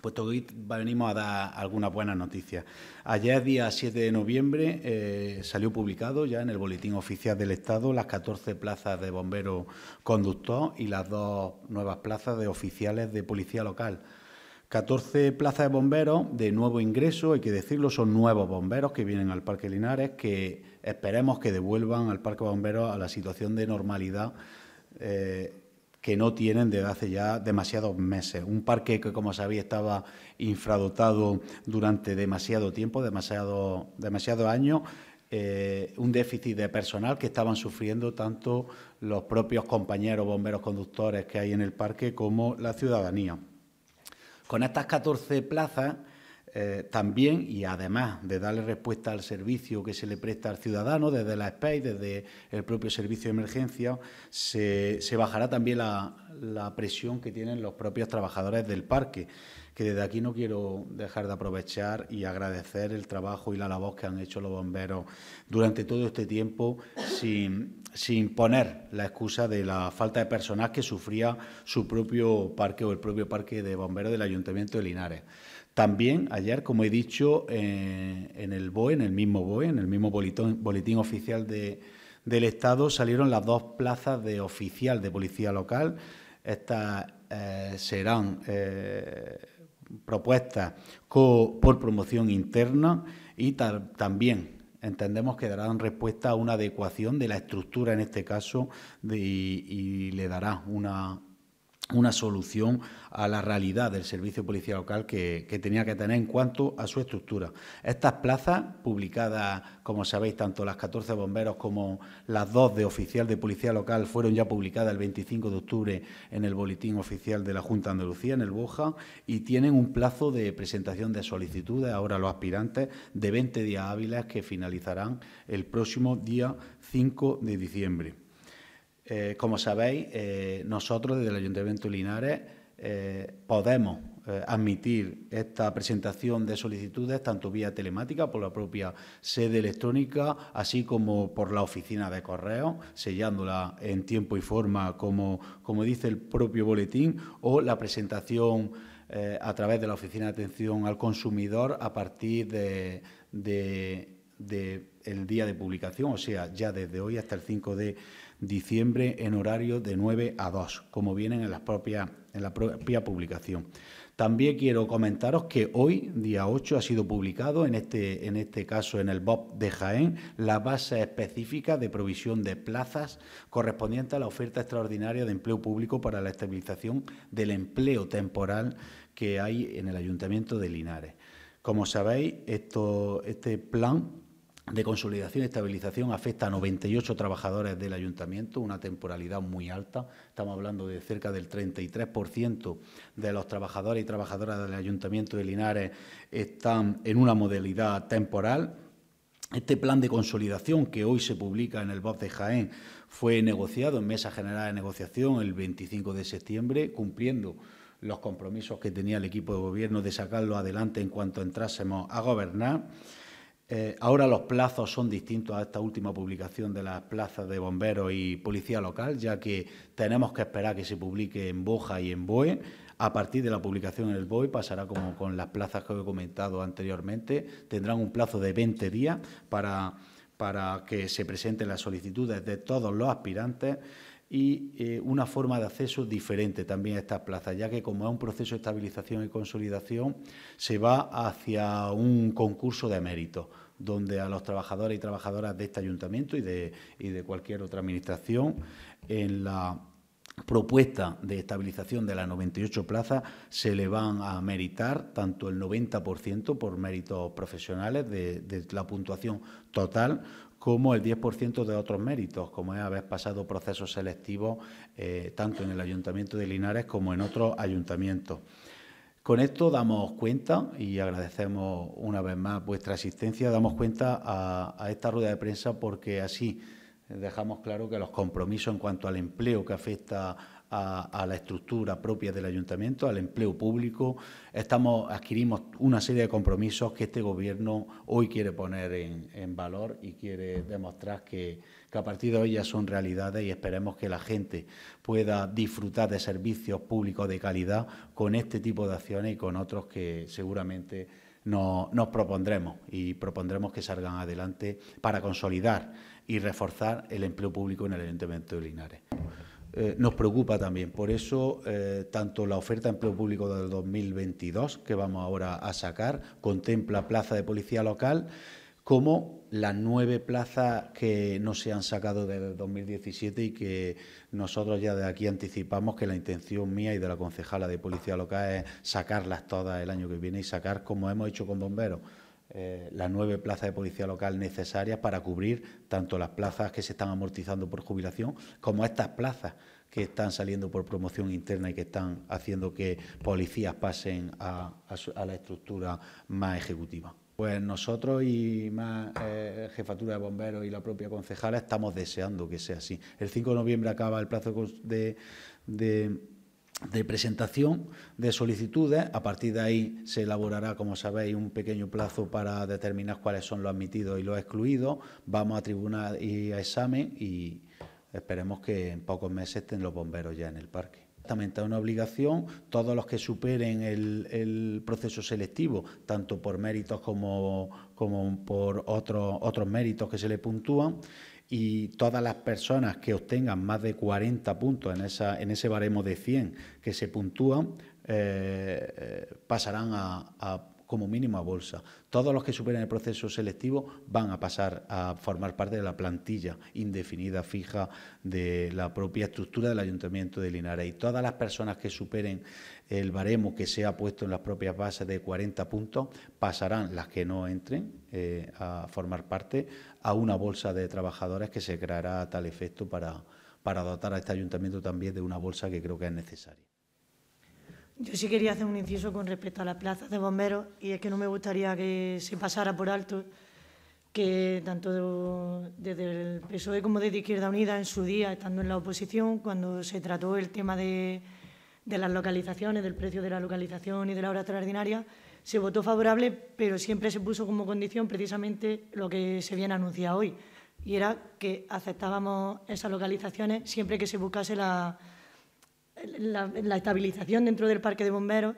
pues hoy venimos a dar algunas buenas noticias. Ayer, día 7 de noviembre, eh, salió publicado ya en el Boletín Oficial del Estado las 14 plazas de bomberos conductor y las dos nuevas plazas de oficiales de policía local. 14 plazas de bomberos de nuevo ingreso, hay que decirlo, son nuevos bomberos que vienen al Parque Linares, que esperemos que devuelvan al Parque Bomberos a la situación de normalidad. Eh, que no tienen desde hace ya demasiados meses. Un parque que, como sabéis, estaba infradotado durante demasiado tiempo, demasiados demasiado años. Eh, un déficit de personal que estaban sufriendo tanto los propios compañeros bomberos conductores que hay en el parque como la ciudadanía. Con estas 14 plazas eh, también y además de darle respuesta al servicio que se le presta al ciudadano desde la space desde el propio servicio de emergencia, se, bajará también la, presión que tienen los propios trabajadores del parque, que desde aquí no quiero dejar de aprovechar y agradecer el trabajo y la labor que han hecho los bomberos durante todo este tiempo sin, sin poner la excusa de la falta de personal que sufría su propio parque o el propio parque de bomberos del Ayuntamiento de Linares. También ayer, como he dicho, eh, en el BOE, en el mismo BOE, en el mismo boletín, oficial del Estado, salieron las dos plazas de oficial de policía local. Estas eh, serán eh, propuestas por promoción interna y también entendemos que darán respuesta a una adecuación de la estructura en este caso y, y le dará una una solución a la realidad del servicio de policía local que, que, tenía que tener en cuanto a su estructura. Estas plazas, publicadas, como sabéis, tanto las 14 bomberos como las dos de oficial de policía local, fueron ya publicadas el 25 de octubre en el Boletín Oficial de la Junta de Andalucía, en el BOJA, y tienen un plazo de presentación de solicitudes, ahora los aspirantes, de 20 días hábiles que finalizarán el próximo día 5 de diciembre. Eh, como sabéis, eh, nosotros desde el Ayuntamiento de Linares eh, podemos admitir esta presentación de solicitudes tanto vía telemática por la propia sede electrónica, así como por la oficina de correo, sellándola en tiempo y forma, como, como dice el propio boletín, o la presentación a través de la oficina de atención al consumidor a partir de, el día de publicación, o sea, ya desde hoy hasta el 5 de diciembre en horario de 9 a 2, como vienen en, las propias, en la propia publicación. También quiero comentaros que hoy, día 8, ha sido publicado, en este, en este caso en el BOP de Jaén, la base específica de provisión de plazas correspondiente a la oferta extraordinaria de empleo público para la estabilización del empleo temporal que hay en el Ayuntamiento de Linares. Como sabéis, esto, este plan de consolidación y estabilización afecta a 98 trabajadores del ayuntamiento, una temporalidad muy alta. Estamos hablando de cerca del 33% de los trabajadores y trabajadoras del ayuntamiento de Linares están en una modalidad temporal. Este plan de consolidación que hoy se publica en el BOP de Jaén fue negociado en mesa general de negociación el 25 de septiembre, cumpliendo los compromisos que tenía el equipo de gobierno de sacarlo adelante en cuanto entrásemos a gobernar. Eh, ahora los plazos son distintos a esta última publicación de las plazas de bomberos y policía local, ya que tenemos que esperar que se publique en Boja y en BOE. A partir de la publicación en el BOE pasará como con las plazas que he comentado anteriormente. Tendrán un plazo de 20 días para, que se presenten las solicitudes de todos los aspirantes y eh, una forma de acceso diferente también a estas plazas, ya que como es un proceso de estabilización y consolidación, se va hacia un concurso de méritos donde a los trabajadores y trabajadoras de este ayuntamiento y de, cualquier otra administración, en la propuesta de estabilización de las 98 plazas se le van a meritar tanto el 90% por méritos profesionales de, la puntuación total como el 10% de otros méritos, como es haber pasado procesos selectivos eh, tanto en el Ayuntamiento de Linares como en otros ayuntamientos. Con esto damos cuenta y agradecemos una vez más vuestra asistencia, damos cuenta a, esta rueda de prensa porque así dejamos claro que los compromisos en cuanto al empleo que afecta a, la estructura propia del ayuntamiento, al empleo público. adquirimos una serie de compromisos que este gobierno hoy quiere poner en, valor y quiere demostrar que, a partir de hoy ya son realidades y esperemos que la gente pueda disfrutar de servicios públicos de calidad con este tipo de acciones y con otros que seguramente nos propondremos y propondremos que salgan adelante para consolidar y reforzar el empleo público en el Ayuntamiento de Linares. Eh, nos preocupa también. Por eso, eh, tanto la oferta de empleo público del 2022, que vamos ahora a sacar, contempla plaza de policía local, como las nueve plazas que no se han sacado desde 2017 y que nosotros ya de aquí anticipamos que la intención mía y de la concejala de policía local es sacarlas todas el año que viene y sacar como hemos hecho con bomberos eh, las nueve plazas de policía local necesarias para cubrir tanto las plazas que se están amortizando por jubilación como estas plazas que están saliendo por promoción interna y que están haciendo que policías pasen a, la estructura más ejecutiva. Pues nosotros y más eh, Jefatura de Bomberos y la propia concejala estamos deseando que sea así. El 5 de noviembre acaba el plazo de de presentación de solicitudes. A partir de ahí se elaborará, como sabéis, un pequeño plazo para determinar cuáles son los admitidos y los excluidos. Vamos a tribunal y a examen y esperemos que en pocos meses estén los bomberos ya en el parque. Exactamente, a una obligación. Todos los que superen el, proceso selectivo, tanto por méritos como, como por otros, otros méritos que se le puntúan, y todas las personas que obtengan más de 40 puntos en, esa, en ese baremo de 100 que se puntúan, eh, eh, pasarán a como mínima bolsa. Todos los que superen el proceso selectivo van a pasar a formar parte de la plantilla indefinida fija de la propia estructura del Ayuntamiento de Linares. Y todas las personas que superen el baremo que se ha puesto en las propias bases de 40 puntos pasarán, las que no entren, eh, a formar parte a una bolsa de trabajadores que se creará a tal efecto para, para dotar a este ayuntamiento también de una bolsa que creo que es necesaria. Yo sí quería hacer un inciso con respecto a las plazas de bomberos y es que no me gustaría que se pasara por alto que tanto desde el PSOE como desde Izquierda Unida en su día, estando en la oposición, cuando se trató el tema de, las localizaciones, del precio de la localización y de la hora extraordinaria, se votó favorable, pero siempre se puso como condición precisamente lo que se viene anunciado hoy, y era que aceptábamos esas localizaciones siempre que se buscase la la, estabilización dentro del parque de bomberos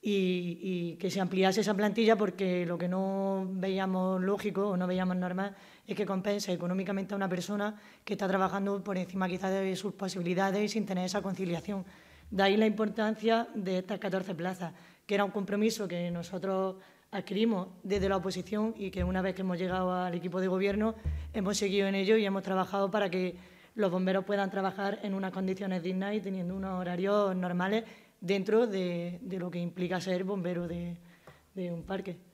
y, que se ampliase esa plantilla porque lo que no veíamos lógico o no veíamos normal es que compense económicamente a una persona que está trabajando por encima quizás de sus posibilidades y sin tener esa conciliación. De ahí la importancia de estas 14 plazas, que era un compromiso que nosotros adquirimos desde la oposición y que una vez que hemos llegado al equipo de gobierno hemos seguido en ello y hemos trabajado para que los bomberos puedan trabajar en unas condiciones dignas y teniendo unos horarios normales dentro de, lo que implica ser bombero de un parque.